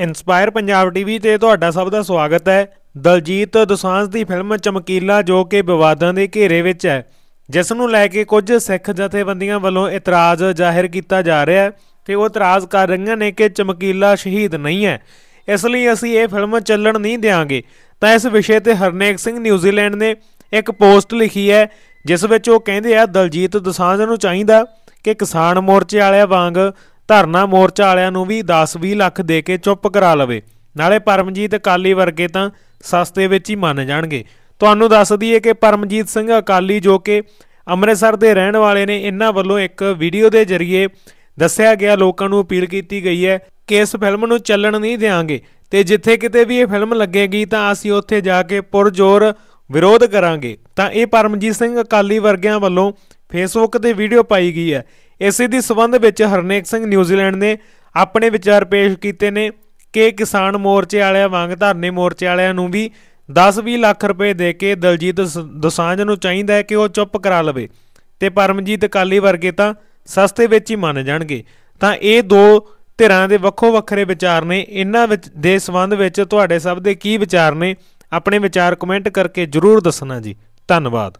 inspire Punjab TV ਤੇ ਤੁਹਾਡਾ ਸਭ ਦਾ ਸਵਾਗਤ ਹੈ ਦਲਜੀਤ ਦੋਸਾਂਝ ਦੀ ਫਿਲਮ ਚਮਕੀਲਾ ਜੋ ਕਿ ਵਿਵਾਦਾਂ ਦੇ ਘੇਰੇ ਵਿੱਚ ਹੈ ਜਿਸ ਨੂੰ ਲੈ ਕੇ ਕੁਝ ਸਿੱਖ ਜਥੇਬੰਦੀਆਂ ਵੱਲੋਂ ਇਤਰਾਜ਼ ਜ਼ਾਹਿਰ ਕੀਤਾ ਜਾ ਰਿਹਾ ਹੈ ਤੇ ਉਹ ਇਤਰਾਜ਼ ਕਰ ਰਹੀਆਂ ਨੇ ਕਿ ਚਮਕੀਲਾ ਸ਼ਹੀਦ ਨਹੀਂ ਹੈ ਇਸ ਲਈ ਅਸੀਂ ਇਹ ਫਿਲਮ ਚੱਲਣ ਨਹੀਂ ਦੇਵਾਂਗੇ ਤਾਂ ਇਸ ਵਿਸ਼ੇ ਤੇ ਹਰਨੇਕ ਸਿੰਘ ਨਿਊਜ਼ੀਲੈਂਡ ਨੇ ਇੱਕ ਪੋਸਟ ਲਿਖੀ ਹੈ ਜਿਸ ਵਿੱਚ ਉਹ ਕਹਿੰਦੇ ਆ ਦਲਜੀਤ ਦੋਸਾਂਝ ਨੂੰ ਚਾਹੀਦਾ ਕਿ ਕਿਸਾਨ ਮੋਰਚੇ ਵਾਲਿਆਂ ਵਾਂਗ ਧਰਨਾ ਮੋਰਚਾ ਵਾਲਿਆਂ ਨੂੰ ਵੀ 10-20 ਲੱਖ ਦੇ ਕੇ ਚੁੱਪ ਕਰਾ ਲਵੇ ਨਾਲੇ ਪਰਮਜੀਤ ਅਕਾਲੀ ਵਰਗੇ ਤਾਂ ਸਸਤੇ ਵਿੱਚ ਹੀ ਮੰਨ ਜਾਣਗੇ ਤੁਹਾਨੂੰ ਦੱਸ ਦਈਏ ਕਿ ਪਰਮਜੀਤ ਸਿੰਘ ਅਕਾਲੀ ਜੋ ਕਿ ਅੰਮ੍ਰਿਤਸਰ ਦੇ ਰਹਿਣ ਵਾਲੇ ਨੇ ਇਹਨਾਂ ਵੱਲੋਂ ਇੱਕ ਵੀਡੀਓ ਦੇ ਜ਼ਰੀਏ ਦੱਸਿਆ ਗਿਆ ਲੋਕਾਂ ਨੂੰ ਅਪੀਲ ਕੀਤੀ ਗਈ ਹੈ ਕਿ ਇਸ ਫਿਲਮ ਨੂੰ ਚੱਲਣ ਨਹੀਂ ਦੇਵਾਂਗੇ ਤੇ ਜਿੱਥੇ ਕਿਤੇ ਵੀ ਇਹ ਫਿਲਮ ਲੱਗੇਗੀ ਤਾਂ ਅਸੀਂ ਉੱਥੇ ਜਾ ਕੇ ਪੁਰਜ਼ੋਰ ਵਿਰੋਧ ਕਰਾਂਗੇ ਤਾਂ ਇਹ ਪਰਮਜੀਤ ਸਿੰਘ ਅਕਾਲੀ ਵਰਗਿਆਂ ਵੱਲੋਂ ਫੇਸਬੁੱਕ ਤੇ ਵੀਡੀਓ ਪਾਈ ਗਈ ਹੈ ਇਸੇ ਦੇ ਸਬੰਧ ਵਿੱਚ ਹਰਨੇਕ ਸਿੰਘ ਨਿਊਜ਼ੀਲੈਂਡ ਨੇ ਆਪਣੇ ਵਿਚਾਰ ਪੇਸ਼ ਕੀਤੇ ਨੇ ਕਿ ਕਿਸਾਨ ਮੋਰਚੇ ਵਾਲਿਆਂ ਵਾਂਗ ਧਰਨੇ ਮੋਰਚੇ ਵਾਲਿਆਂ ਨੂੰ ਵੀ 10-20 ਲੱਖ ਰੁਪਏ ਦੇ ਕੇ ਦਲਜੀਤ ਦੋਸਾਂਝ ਨੂੰ ਚਾਹੀਦਾ ਹੈ ਕਿ ਉਹ ਚੁੱਪ ਕਰਾ ਲਵੇ ਤੇ ਪਰਮਜੀਤ ਕਾਲੀ ਵਰਗੇ ਤਾਂ ਸਸਤੇ ਵਿੱਚ ਹੀ ਮੰਨ ਜਾਣਗੇ ਤਾਂ ਇਹ ਦੋ ਧਿਰਾਂ ਦੇ ਵੱਖੋ ਵੱਖਰੇ ਵਿਚਾਰ ਨੇ ਇਹਨਾਂ ਵਿੱਚ ਦੇ ਸੰਬੰਧ ਵਿੱਚ ਤੁਹਾਡੇ ਸਭ ਦੇ ਕੀ ਵਿਚਾਰ ਨੇ ਆਪਣੇ ਵਿਚਾਰ ਕਮੈਂਟ ਕਰਕੇ ਜਰੂਰ ਦੱਸਣਾ ਜੀ ਧੰਨਵਾਦ